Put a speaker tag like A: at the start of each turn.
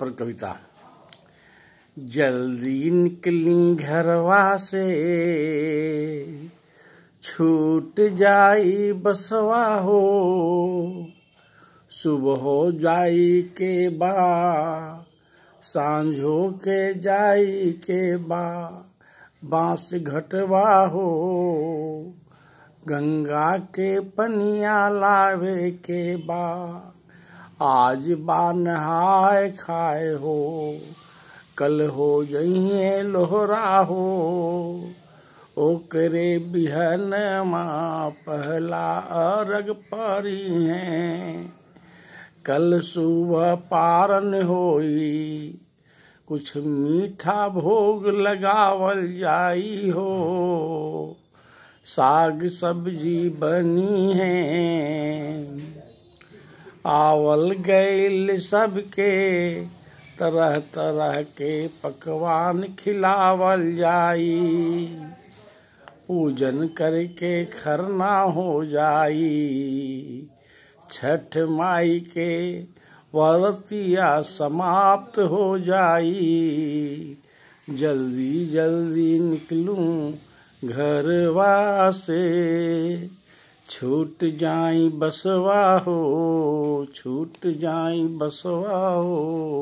A: पर कविता जल्दी निकली घरवा से छूट जाई बसवा हो सुबह हो जाई के बा हो के जाई के बा बांस घटवा हो गंगा के पनिया लावे के बा आज हाय खाए हो कल हो यही लोहरा हो ओकरे बिहन माँ पहला अर्ग परी है कल सुबह पारन होई कुछ मीठा भोग लगावल जाई हो साग सब्जी बनी है आवल गैल सबके तरह तरह के पकवान खिलावल जाई पूजन करके खरना हो जाई छठ माई के वरतिया समाप्त हो जाई जल्दी जल्दी निकलूं घर वासे छूट जाई बसवा हो छूट जाई बसवा हो